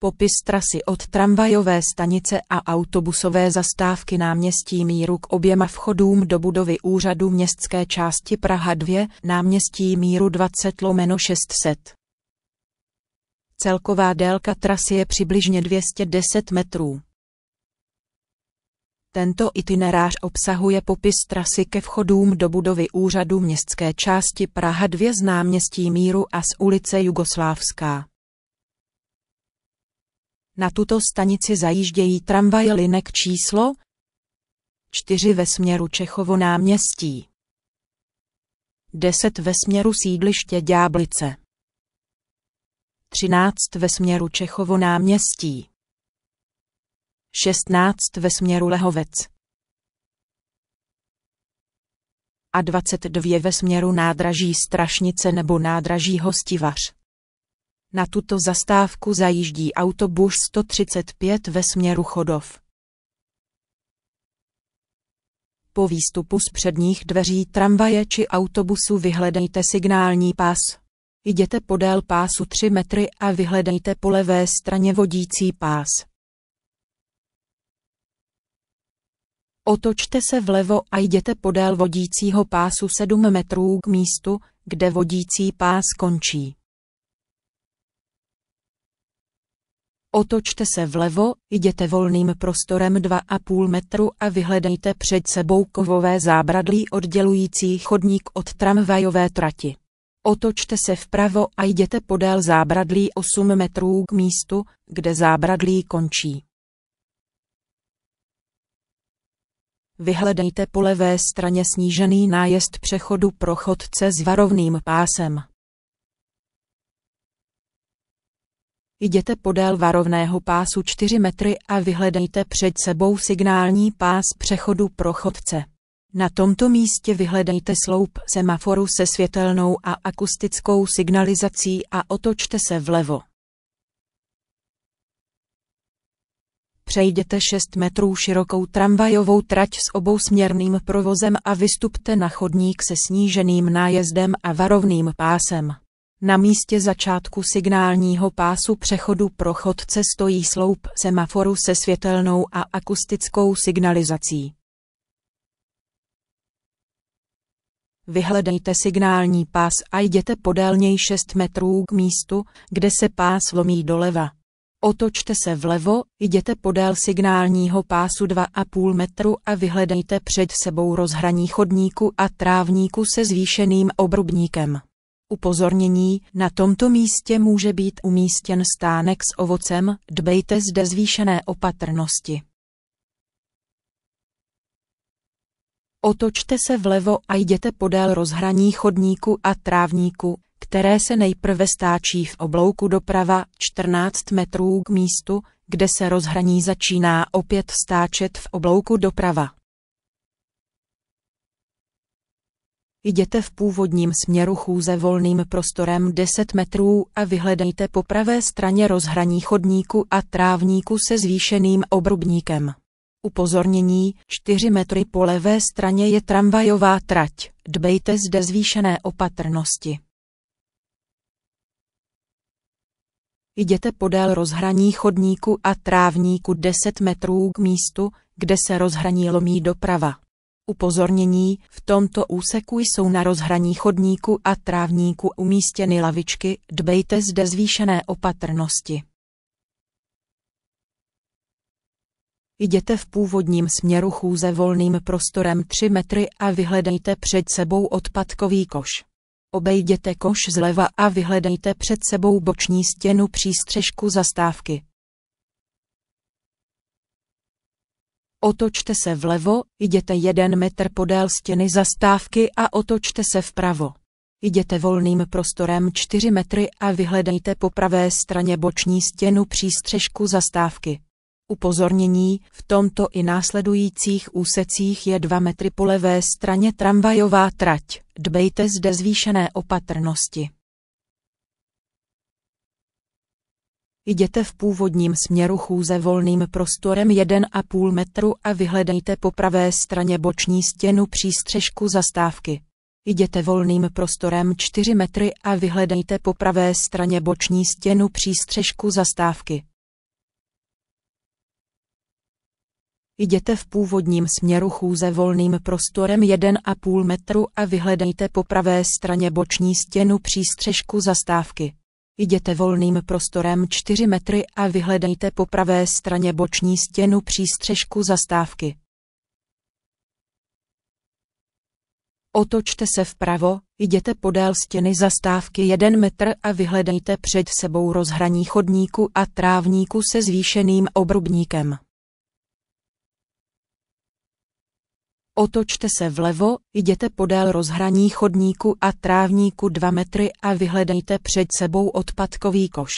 Popis trasy od tramvajové stanice a autobusové zastávky náměstí Míru k oběma vchodům do budovy úřadu městské části Praha 2, náměstí Míru 20 lomeno 600. Celková délka trasy je přibližně 210 metrů. Tento itinerář obsahuje popis trasy ke vchodům do budovy úřadu městské části Praha 2 z náměstí Míru a z ulice Jugoslávská. Na tuto stanici zajíždějí tramvaje linek číslo 4 ve směru Čechovo náměstí. 10 ve směru sídliště Ďáblice. 13 ve směru Čechovo náměstí. 16 ve směru Lehovec. A 22 ve směru nádraží Strašnice nebo nádraží Hostivař. Na tuto zastávku zajíždí autobus 135 ve směru Chodov. Po výstupu z předních dveří tramvaje či autobusu vyhledejte signální pás. Jděte podél pásu 3 metry a vyhledejte po levé straně vodící pás. Otočte se vlevo a jděte podél vodícího pásu 7 metrů k místu, kde vodící pás končí. Otočte se vlevo, jděte volným prostorem 2,5 metru a vyhledejte před sebou kovové zábradlí oddělující chodník od tramvajové trati. Otočte se vpravo a jděte podél zábradlí 8 metrů k místu, kde zábradlí končí. Vyhledejte po levé straně snížený nájezd přechodu pro chodce s varovným pásem. Jděte podél varovného pásu 4 metry a vyhledejte před sebou signální pás přechodu pro chodce. Na tomto místě vyhledejte sloup semaforu se světelnou a akustickou signalizací a otočte se vlevo. Přejděte 6 metrů širokou tramvajovou trať s obousměrným provozem a vystupte na chodník se sníženým nájezdem a varovným pásem. Na místě začátku signálního pásu přechodu pro chodce stojí sloup semaforu se světelnou a akustickou signalizací. Vyhledejte signální pás a jděte podél něj 6 metrů k místu, kde se pás lomí doleva. Otočte se vlevo, jděte podél signálního pásu 2,5 metru a vyhledejte před sebou rozhraní chodníku a trávníku se zvýšeným obrubníkem. Upozornění, na tomto místě může být umístěn stánek s ovocem, dbejte zde zvýšené opatrnosti. Otočte se vlevo a jděte podél rozhraní chodníku a trávníku, které se nejprve stáčí v oblouku doprava 14 metrů k místu, kde se rozhraní začíná opět stáčet v oblouku doprava. Jděte v původním směru chůze volným prostorem 10 metrů a vyhledejte po pravé straně rozhraní chodníku a trávníku se zvýšeným obrubníkem. Upozornění, 4 metry po levé straně je tramvajová trať, dbejte zde zvýšené opatrnosti. Jděte podél rozhraní chodníku a trávníku 10 metrů k místu, kde se rozhraní lomí doprava. Upozornění, v tomto úseku jsou na rozhraní chodníku a trávníku umístěny lavičky, dbejte zde zvýšené opatrnosti. Jděte v původním směru chůze volným prostorem 3 metry a vyhledejte před sebou odpadkový koš. Obejděte koš zleva a vyhledejte před sebou boční stěnu přístřežku zastávky. Otočte se vlevo, jděte jeden metr podél stěny zastávky a otočte se vpravo. Jděte volným prostorem 4 metry a vyhledejte po pravé straně boční stěnu přístřežku zastávky. Upozornění, v tomto i následujících úsecích je 2 metry po levé straně tramvajová trať. Dbejte zde zvýšené opatrnosti. Jděte v původním směru chůze volným prostorem 1,5 metru a vyhledejte po pravé straně boční stěnu přístřežku zastávky. Jděte volným prostorem 4 metry a vyhledejte po pravé straně boční stěnu přístřežku zastávky. Jděte v původním směru chůze volným prostorem 1,5 metru a vyhledejte po pravé straně boční stěnu přístřežku zastávky. Jděte volným prostorem 4 metry a vyhledejte po pravé straně boční stěnu přístřežku zastávky. Otočte se vpravo, jděte podél stěny zastávky 1 metr a vyhledejte před sebou rozhraní chodníku a trávníku se zvýšeným obrubníkem. Otočte se vlevo, jděte podél rozhraní chodníku a trávníku 2 metry a vyhledejte před sebou odpadkový koš.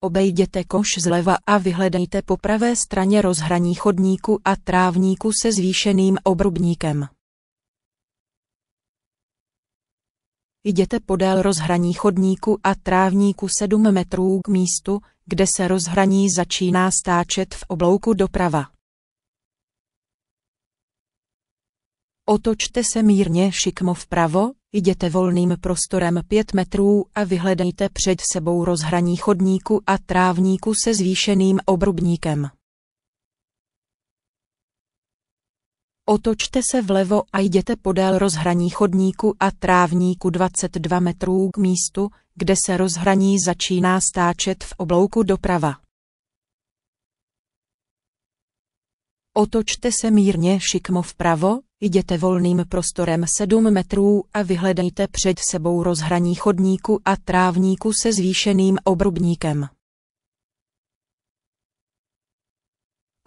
Obejděte koš zleva a vyhledejte po pravé straně rozhraní chodníku a trávníku se zvýšeným obrubníkem. Jděte podél rozhraní chodníku a trávníku 7 metrů k místu, kde se rozhraní začíná stáčet v oblouku doprava. Otočte se mírně šikmo vpravo, jděte volným prostorem 5 metrů a vyhledejte před sebou rozhraní chodníku a trávníku se zvýšeným obrubníkem. Otočte se vlevo a jděte podél rozhraní chodníku a trávníku 22 metrů k místu, kde se rozhraní začíná stáčet v oblouku doprava. Otočte se mírně šikmo vpravo, jděte volným prostorem 7 metrů a vyhledejte před sebou rozhraní chodníku a trávníku se zvýšeným obrubníkem.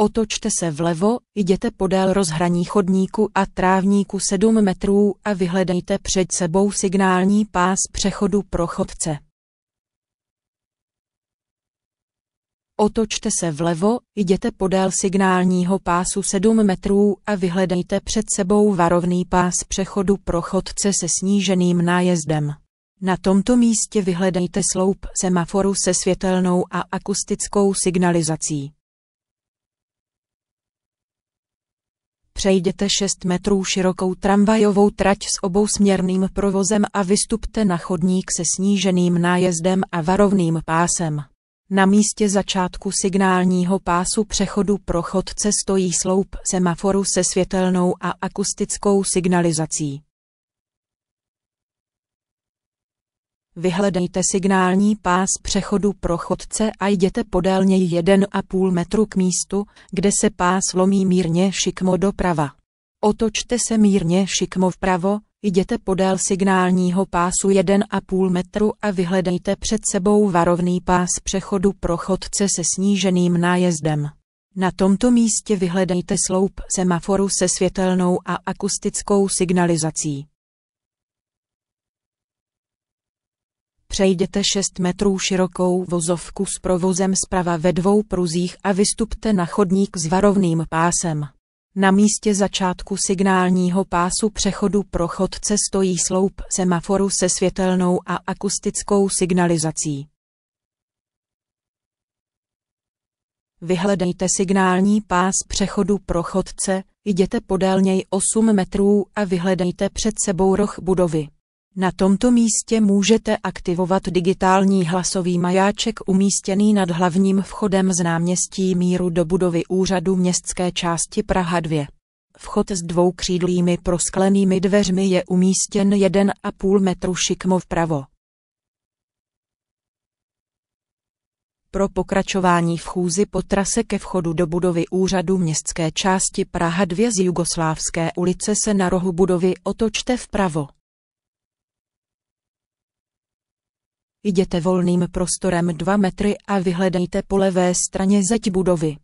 Otočte se vlevo, jděte podél rozhraní chodníku a trávníku 7 metrů a vyhledejte před sebou signální pás přechodu pro chodce. Otočte se vlevo, jděte podél signálního pásu 7 metrů a vyhledejte před sebou varovný pás přechodu pro chodce se sníženým nájezdem. Na tomto místě vyhledejte sloup semaforu se světelnou a akustickou signalizací. Přejděte 6 metrů širokou tramvajovou trať s obousměrným provozem a vystupte na chodník se sníženým nájezdem a varovným pásem. Na místě začátku signálního pásu přechodu pro chodce stojí sloup semaforu se světelnou a akustickou signalizací. Vyhledejte signální pás přechodu pro chodce a jděte podél něj 1,5 metru k místu, kde se pás lomí mírně šikmo doprava. Otočte se mírně šikmo vpravo, jděte podél signálního pásu 1,5 metru a vyhledejte před sebou varovný pás přechodu pro chodce se sníženým nájezdem. Na tomto místě vyhledejte sloup semaforu se světelnou a akustickou signalizací. Přejděte 6 metrů širokou vozovku s provozem zprava ve dvou pruzích a vystupte na chodník s varovným pásem. Na místě začátku signálního pásu přechodu pro chodce stojí sloup semaforu se světelnou a akustickou signalizací. Vyhledejte signální pás přechodu pro chodce, jděte podél něj 8 metrů a vyhledejte před sebou roh budovy. Na tomto místě můžete aktivovat digitální hlasový majáček umístěný nad hlavním vchodem z náměstí Míru do budovy úřadu městské části Praha 2. Vchod s dvoukřídlými prosklenými dveřmi je umístěn 1,5 metru šikmo vpravo. Pro pokračování v chůzi po trase ke vchodu do budovy úřadu městské části Praha 2 z Jugoslávské ulice se na rohu budovy otočte vpravo. Jděte volným prostorem 2 metry a vyhledejte po levé straně zeď budovy.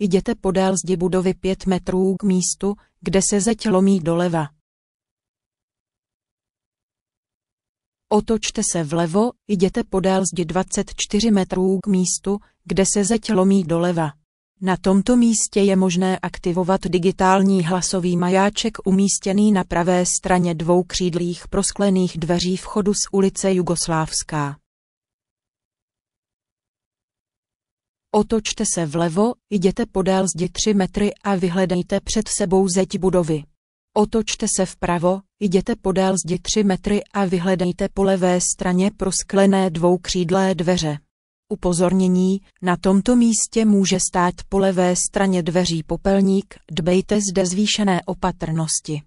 Jděte podél zdi budovy 5 metrů k místu, kde se zeď lomí doleva. Otočte se vlevo, jděte podél zdi 24 metrů k místu, kde se zeď lomí doleva. Na tomto místě je možné aktivovat digitální hlasový majáček umístěný na pravé straně dvou křídlých prosklených dveří vchodu z ulice Jugoslávská. Otočte se vlevo, jděte podél zdi 3 metry a vyhledejte před sebou zeď budovy. Otočte se vpravo, jděte podél zdi 3 metry a vyhledejte po levé straně prosklené dvoukřídlé dveře. Upozornění, na tomto místě může stát po levé straně dveří popelník, dbejte zde zvýšené opatrnosti.